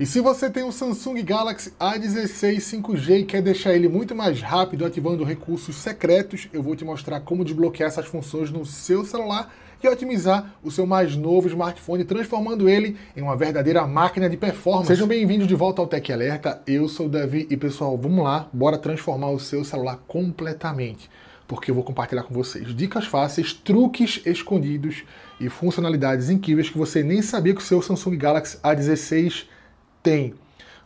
E se você tem um Samsung Galaxy A16 5G e quer deixar ele muito mais rápido ativando recursos secretos, eu vou te mostrar como desbloquear essas funções no seu celular e otimizar o seu mais novo smartphone, transformando ele em uma verdadeira máquina de performance. Sejam bem-vindos de volta ao Tech Alerta, eu sou o Davi e pessoal, vamos lá, bora transformar o seu celular completamente porque eu vou compartilhar com vocês dicas fáceis, truques escondidos e funcionalidades incríveis que você nem sabia que o seu Samsung Galaxy A16 tem.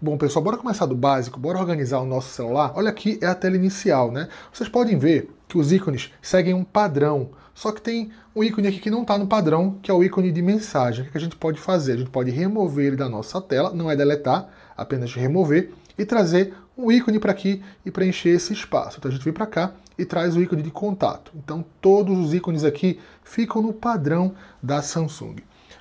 Bom, pessoal, bora começar do básico, bora organizar o nosso celular. Olha aqui é a tela inicial, né? Vocês podem ver que os ícones seguem um padrão, só que tem um ícone aqui que não está no padrão, que é o ícone de mensagem. O que a gente pode fazer? A gente pode remover ele da nossa tela, não é deletar, apenas remover, e trazer um ícone para aqui e preencher esse espaço. Então a gente vem para cá e traz o ícone de contato. Então todos os ícones aqui ficam no padrão da Samsung.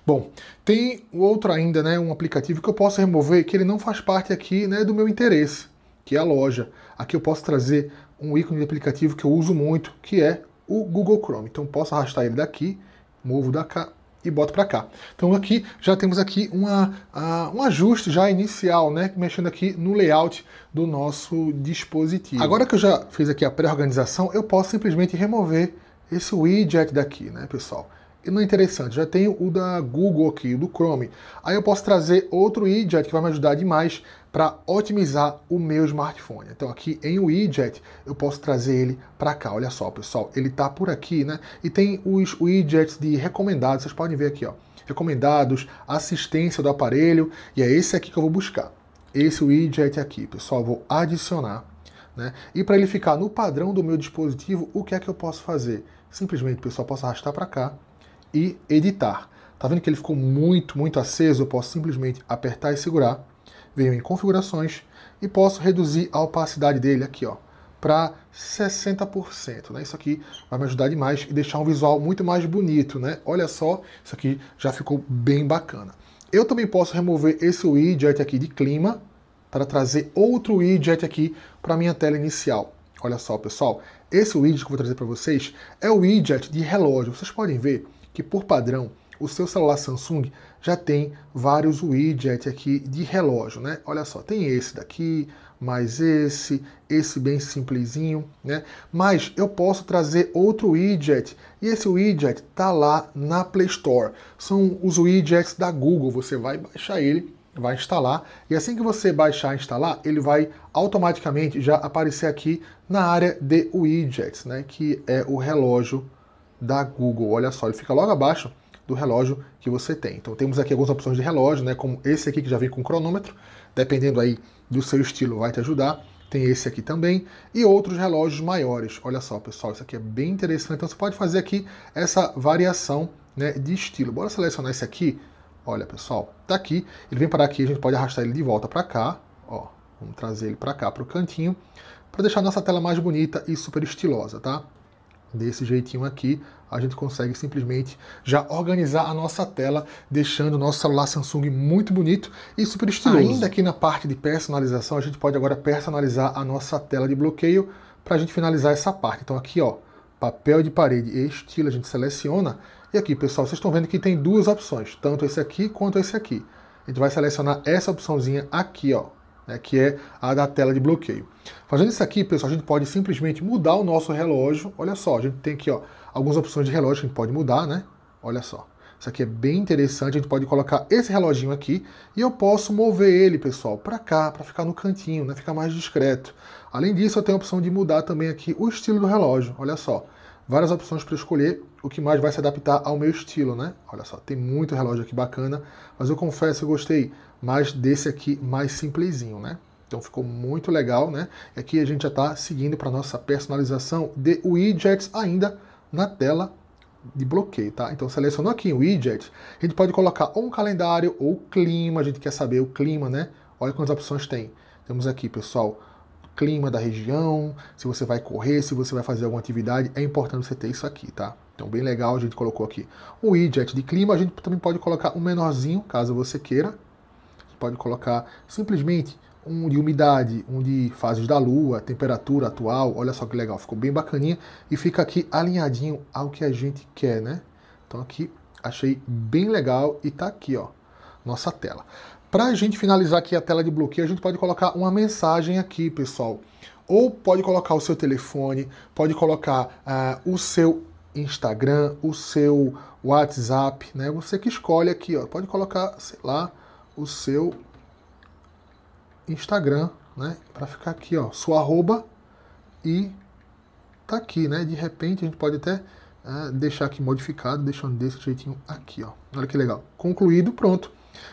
Bom, tem outro ainda, né, um aplicativo que eu posso remover que ele não faz parte aqui, né, do meu interesse, que é a loja. Aqui eu posso trazer um ícone de aplicativo que eu uso muito, que é o Google Chrome. Então posso arrastar ele daqui, movo da cá e boto para cá. Então aqui já temos aqui uma, uh, um ajuste já inicial, né, mexendo aqui no layout do nosso dispositivo. Agora que eu já fiz aqui a pré-organização, eu posso simplesmente remover esse widget daqui, né, pessoal? não é interessante, já tenho o da Google aqui, o do Chrome. Aí eu posso trazer outro widget que vai me ajudar demais para otimizar o meu smartphone. Então aqui em widget eu posso trazer ele para cá. Olha só, pessoal, ele tá por aqui, né? E tem os widgets de recomendados, vocês podem ver aqui, ó. Recomendados, assistência do aparelho, e é esse aqui que eu vou buscar. Esse widget aqui, pessoal, vou adicionar, né? E para ele ficar no padrão do meu dispositivo, o que é que eu posso fazer? Simplesmente, pessoal, posso arrastar para cá e editar. Tá vendo que ele ficou muito, muito aceso? Eu posso simplesmente apertar e segurar. Venho em configurações e posso reduzir a opacidade dele aqui, ó, para 60%, né? Isso aqui vai me ajudar demais e deixar um visual muito mais bonito, né? Olha só, isso aqui já ficou bem bacana. Eu também posso remover esse widget aqui de clima para trazer outro widget aqui para minha tela inicial. Olha só, pessoal, esse widget que eu vou trazer para vocês é o widget de relógio. Vocês podem ver que por padrão o seu celular Samsung já tem vários widgets aqui de relógio, né? Olha só, tem esse daqui, mais esse, esse bem simplesinho, né? Mas eu posso trazer outro widget e esse widget tá lá na Play Store. São os widgets da Google, você vai baixar ele vai instalar e assim que você baixar e instalar, ele vai automaticamente já aparecer aqui na área de widgets, né, que é o relógio da Google. Olha só, ele fica logo abaixo do relógio que você tem. Então temos aqui algumas opções de relógio, né, como esse aqui que já vem com cronômetro, dependendo aí do seu estilo vai te ajudar. Tem esse aqui também e outros relógios maiores. Olha só, pessoal, isso aqui é bem interessante. Então você pode fazer aqui essa variação, né, de estilo. Bora selecionar esse aqui. Olha, pessoal, tá aqui. Ele vem para aqui, a gente pode arrastar ele de volta para cá, ó. Vamos trazer ele para cá, para o cantinho, para deixar nossa tela mais bonita e super estilosa, tá? Desse jeitinho aqui, a gente consegue simplesmente já organizar a nossa tela, deixando o nosso celular Samsung muito bonito e super estiloso. Ainda aqui na parte de personalização, a gente pode agora personalizar a nossa tela de bloqueio para a gente finalizar essa parte. Então aqui, ó, papel de parede e estilo, a gente seleciona. E aqui, pessoal, vocês estão vendo que tem duas opções, tanto esse aqui quanto esse aqui. A gente vai selecionar essa opçãozinha aqui, ó, né, que é a da tela de bloqueio. Fazendo isso aqui, pessoal, a gente pode simplesmente mudar o nosso relógio. Olha só, a gente tem aqui ó, algumas opções de relógio que a gente pode mudar, né? Olha só. Isso aqui é bem interessante, a gente pode colocar esse reloginho aqui e eu posso mover ele, pessoal, para cá, para ficar no cantinho, né? Ficar mais discreto. Além disso, eu tenho a opção de mudar também aqui o estilo do relógio, olha só. Várias opções para escolher o que mais vai se adaptar ao meu estilo, né? Olha só, tem muito relógio aqui bacana, mas eu confesso que eu gostei mas desse aqui mais simplesinho, né? Então ficou muito legal, né? E aqui a gente já está seguindo para nossa personalização de widgets ainda na tela de bloqueio, tá? Então selecionou aqui o widget, a gente pode colocar ou um calendário ou clima, a gente quer saber o clima, né? Olha quantas opções tem. Temos aqui, pessoal, clima da região, se você vai correr, se você vai fazer alguma atividade, é importante você ter isso aqui, tá? Então bem legal, a gente colocou aqui. O widget de clima, a gente também pode colocar um menorzinho, caso você queira, pode colocar simplesmente um de umidade, um de fases da lua, temperatura atual, olha só que legal, ficou bem bacaninha e fica aqui alinhadinho ao que a gente quer, né? Então aqui achei bem legal e tá aqui, ó, nossa tela. Para a gente finalizar aqui a tela de bloqueio, a gente pode colocar uma mensagem aqui, pessoal. Ou pode colocar o seu telefone, pode colocar uh, o seu Instagram, o seu WhatsApp, né? Você que escolhe aqui, ó. Pode colocar, sei lá, o seu Instagram, né? Para ficar aqui, ó, sua arroba e tá aqui, né? De repente a gente pode até é, deixar aqui modificado, deixando desse jeitinho aqui, ó. Olha que legal. Concluído, pronto.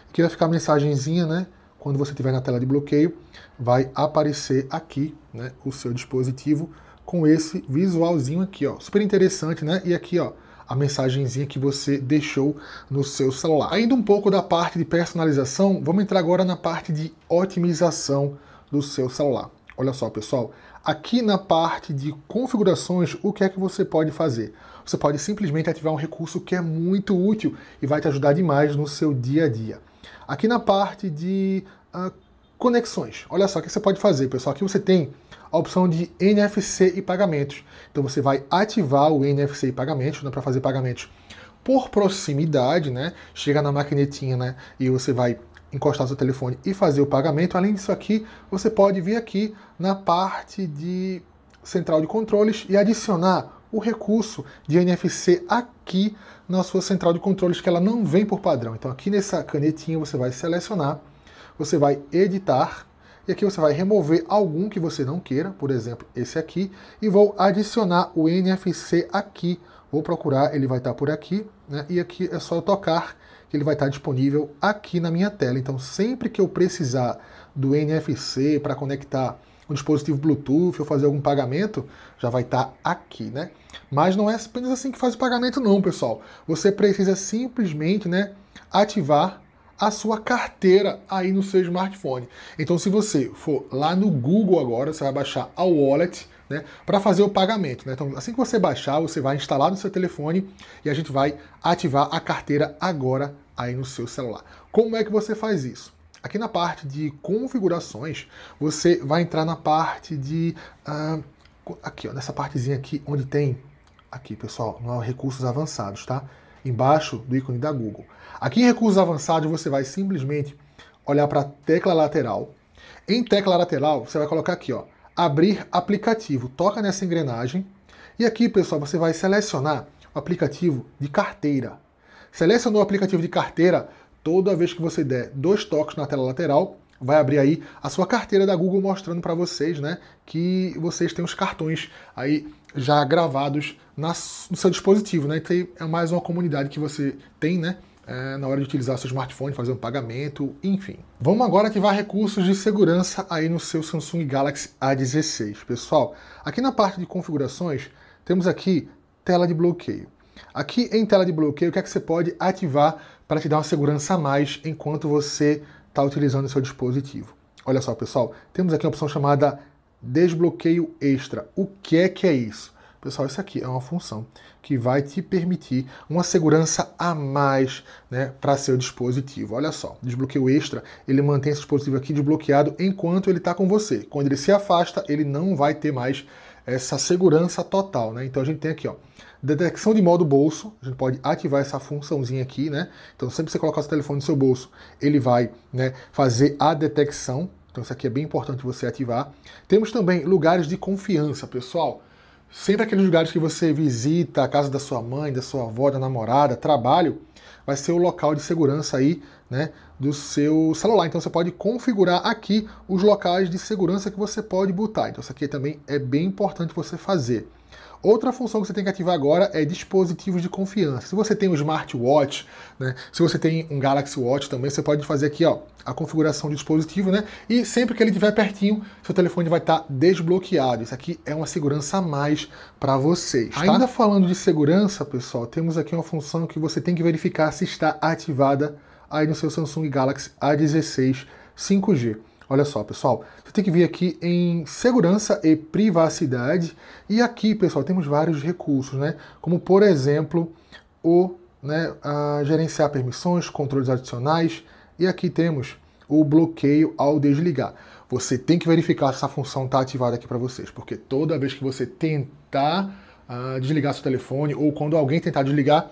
Aqui vai ficar a mensagenzinha, né? Quando você tiver na tela de bloqueio, vai aparecer aqui, né? O seu dispositivo com esse visualzinho aqui, ó. Super interessante, né? E aqui, ó, a mensagenzinha que você deixou no seu celular. Ainda um pouco da parte de personalização, vamos entrar agora na parte de otimização do seu celular. Olha só, pessoal, aqui na parte de configurações, o que é que você pode fazer? Você pode simplesmente ativar um recurso que é muito útil e vai te ajudar demais no seu dia a dia. Aqui na parte de uh, conexões, olha só o que você pode fazer, pessoal. Aqui você tem a opção de NFC e pagamentos. Então você vai ativar o NFC e pagamentos né, para fazer pagamentos por proximidade, né? Chega na maquinetinha, né? E você vai encostar seu telefone e fazer o pagamento. Além disso aqui, você pode vir aqui na parte de central de controles e adicionar o recurso de NFC aqui na sua central de controles que ela não vem por padrão. Então aqui nessa canetinha você vai selecionar, você vai editar e aqui você vai remover algum que você não queira, por exemplo, esse aqui, e vou adicionar o NFC aqui. Vou procurar, ele vai estar por aqui, né? e aqui é só tocar que ele vai estar disponível aqui na minha tela. Então, sempre que eu precisar do NFC para conectar um dispositivo Bluetooth ou fazer algum pagamento, já vai estar aqui, né? Mas não é apenas assim que faz o pagamento não, pessoal. Você precisa simplesmente, né, ativar a sua carteira aí no seu smartphone. Então, se você for lá no Google agora, você vai baixar a Wallet, né, para fazer o pagamento. Né? Então, assim que você baixar, você vai instalar no seu telefone e a gente vai ativar a carteira agora aí no seu celular. Como é que você faz isso? Aqui na parte de configurações, você vai entrar na parte de ah, aqui, ó, nessa partezinha aqui onde tem aqui, pessoal, é recursos avançados, tá? embaixo do ícone da Google. Aqui em recursos avançados você vai simplesmente olhar para a tecla lateral. Em tecla lateral você vai colocar aqui, ó, abrir aplicativo. Toca nessa engrenagem e aqui, pessoal, você vai selecionar o aplicativo de carteira. Selecionou o aplicativo de carteira, toda vez que você der dois toques na tela lateral, vai abrir aí a sua carteira da Google mostrando para vocês, né, que vocês têm os cartões aí já gravados na, no seu dispositivo, né? Então, é mais uma comunidade que você tem, né? É, na hora de utilizar seu smartphone, fazer um pagamento, enfim. Vamos agora ativar recursos de segurança aí no seu Samsung Galaxy A16. Pessoal, aqui na parte de configurações, temos aqui tela de bloqueio. Aqui em tela de bloqueio, o que é que você pode ativar para te dar uma segurança a mais enquanto você está utilizando o seu dispositivo. Olha só, pessoal, temos aqui uma opção chamada desbloqueio extra. O que é que é isso? Pessoal, isso aqui é uma função que vai te permitir uma segurança a mais né, para seu dispositivo. Olha só, desbloqueio extra, ele mantém esse dispositivo aqui desbloqueado enquanto ele está com você. Quando ele se afasta, ele não vai ter mais essa segurança total. Né? Então a gente tem aqui ó, Detecção de modo bolso, a gente pode ativar essa funçãozinha aqui, né? Então sempre que você colocar o seu telefone no seu bolso, ele vai né, fazer a detecção. Então isso aqui é bem importante você ativar. Temos também lugares de confiança, pessoal. Sempre aqueles lugares que você visita, a casa da sua mãe, da sua avó, da namorada, trabalho, vai ser o local de segurança aí, né, do seu celular. Então você pode configurar aqui os locais de segurança que você pode botar. Então isso aqui também é bem importante você fazer. Outra função que você tem que ativar agora é dispositivos de confiança. Se você tem um smartwatch, né, se você tem um Galaxy Watch também, você pode fazer aqui ó, a configuração de dispositivo, né? E sempre que ele estiver pertinho, seu telefone vai estar tá desbloqueado. Isso aqui é uma segurança a mais para vocês. Tá? Ainda falando de segurança, pessoal, temos aqui uma função que você tem que verificar se está ativada aí no seu Samsung Galaxy A16 5G. Olha só, pessoal, você tem que vir aqui em segurança e privacidade. E aqui, pessoal, temos vários recursos, né? Como, por exemplo, o né, gerenciar permissões, controles adicionais. E aqui temos o bloqueio ao desligar. Você tem que verificar se essa função está ativada aqui para vocês, porque toda vez que você tentar uh, desligar seu telefone ou quando alguém tentar desligar,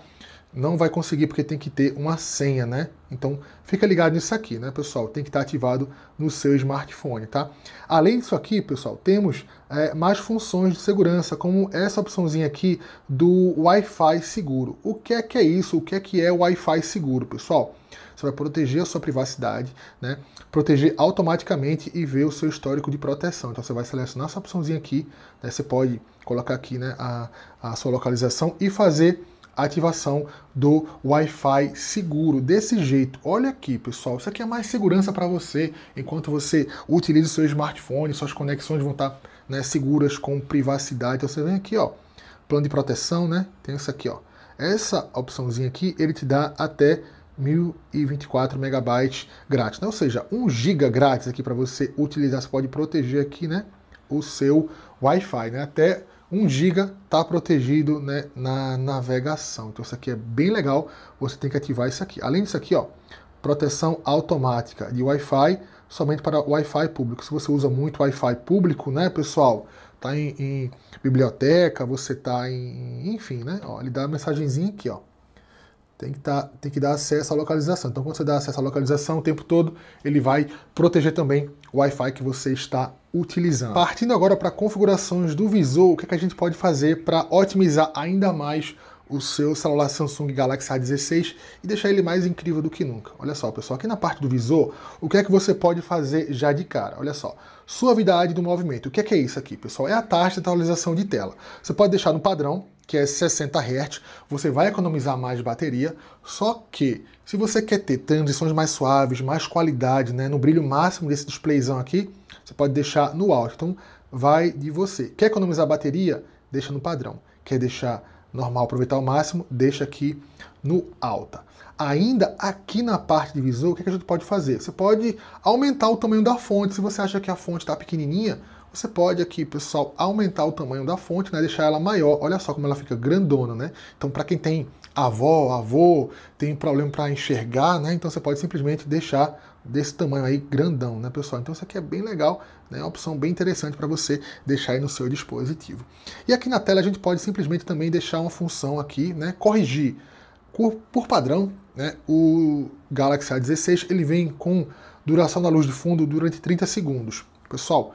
não vai conseguir, porque tem que ter uma senha, né? Então, fica ligado nisso aqui, né, pessoal? Tem que estar ativado no seu smartphone, tá? Além disso aqui, pessoal, temos é, mais funções de segurança, como essa opçãozinha aqui do Wi-Fi seguro. O que é que é isso? O que é que é Wi-Fi seguro, pessoal? Você vai proteger a sua privacidade, né? Proteger automaticamente e ver o seu histórico de proteção. Então você vai selecionar essa opçãozinha aqui, né? Você pode colocar aqui, né, a, a sua localização e fazer ativação do Wi-Fi seguro. Desse jeito, olha aqui, pessoal, isso aqui é mais segurança para você enquanto você utiliza o seu smartphone, suas conexões vão estar tá, né, seguras com privacidade. Então você vem aqui, ó, plano de proteção, né? Tem isso aqui, ó. Essa opçãozinha aqui, ele te dá até 1024 megabytes grátis, né? ou seja, 1 giga grátis aqui para você utilizar. Você pode proteger aqui, né? O seu Wi-Fi, né? Até 1 GB está protegido né, na navegação. Então isso aqui é bem legal, você tem que ativar isso aqui. Além disso aqui, ó, proteção automática de Wi-Fi, somente para Wi-Fi público. Se você usa muito Wi-Fi público, né, pessoal, tá em, em biblioteca, você tá em, enfim, né, ó, ele dá a mensagenzinha aqui, ó tem que, tá, tem que dar acesso à localização. Então, quando você dá acesso à localização o tempo todo, ele vai proteger também o Wi-Fi que você está utilizando. Partindo agora para configurações do visor, o que, é que a gente pode fazer para otimizar ainda mais o seu celular Samsung Galaxy A16 e deixar ele mais incrível do que nunca. Olha só, pessoal, aqui na parte do visor, o que é que você pode fazer já de cara? Olha só, suavidade do movimento. O que é, que é isso aqui, pessoal? É a taxa de atualização de tela. Você pode deixar no padrão, que é 60 Hz, você vai economizar mais de bateria, só que se você quer ter transições mais suaves, mais qualidade, né, no brilho máximo desse displayzão aqui, você pode deixar no alto. Então, vai de você. Quer economizar bateria? Deixa no padrão. Quer deixar normal aproveitar ao máximo, deixa aqui no alta. Ainda aqui na parte de visor, o que, é que a gente pode fazer? Você pode aumentar o tamanho da fonte. Se você acha que a fonte está pequenininha, você pode aqui, pessoal, aumentar o tamanho da fonte, né? deixar ela maior. Olha só como ela fica grandona, né? Então, para quem tem avó, avô, tem problema para enxergar, né? Então, você pode simplesmente deixar desse tamanho aí, grandão, né, pessoal? Então isso aqui é bem legal, né, é uma opção bem interessante para você deixar aí no seu dispositivo. E aqui na tela a gente pode simplesmente também deixar uma função aqui, né, corrigir. Por, por padrão, né, o Galaxy A16 ele vem com duração da luz de fundo durante 30 segundos. Pessoal,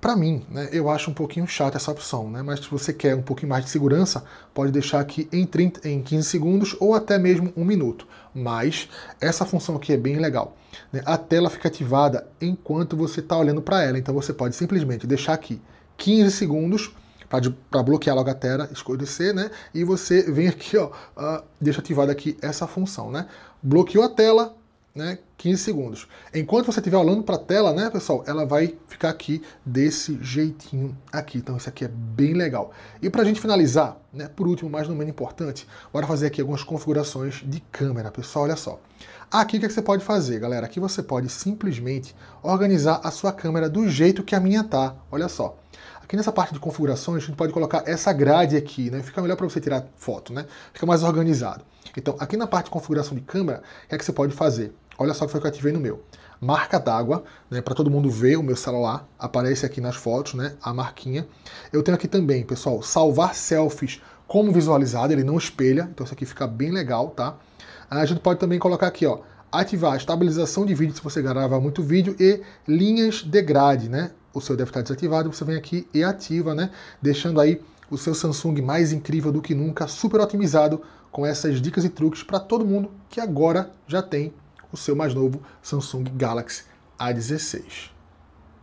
para mim, né, eu acho um pouquinho chato essa opção, né, mas se você quer um pouquinho mais de segurança, pode deixar aqui em, 30, em 15 segundos ou até mesmo um minuto. Mas essa função aqui é bem legal. Né, a tela fica ativada enquanto você está olhando para ela, então você pode simplesmente deixar aqui 15 segundos para bloquear logo a tela, escurecer, né? E você vem aqui, ó, uh, deixa ativada aqui essa função, né? Bloqueou a tela, né, 15 segundos. Enquanto você estiver olhando para a tela, né, pessoal, ela vai ficar aqui desse jeitinho aqui. Então isso aqui é bem legal. E para a gente finalizar, né, por último, mas não menos importante, bora fazer aqui algumas configurações de câmera, pessoal, olha só. Aqui o que, é que você pode fazer, galera? Aqui você pode simplesmente organizar a sua câmera do jeito que a minha tá, olha só. Aqui nessa parte de configurações, a gente pode colocar essa grade aqui, né? Fica melhor para você tirar foto, né? Fica mais organizado. Então, aqui na parte de configuração de câmera, o que é que você pode fazer? Olha só o que foi que eu ativei no meu. Marca d'água, né, para todo mundo ver o meu celular, aparece aqui nas fotos, né, a marquinha. Eu tenho aqui também, pessoal, salvar selfies como visualizado, ele não espelha, então isso aqui fica bem legal, tá? A gente pode também colocar aqui, ó, ativar a estabilização de vídeo se você gravar muito vídeo e linhas de grade, né? O seu deve estar desativado, você vem aqui e ativa, né? Deixando aí o seu Samsung mais incrível do que nunca, super otimizado com essas dicas e truques para todo mundo que agora já tem o seu mais novo Samsung Galaxy A16.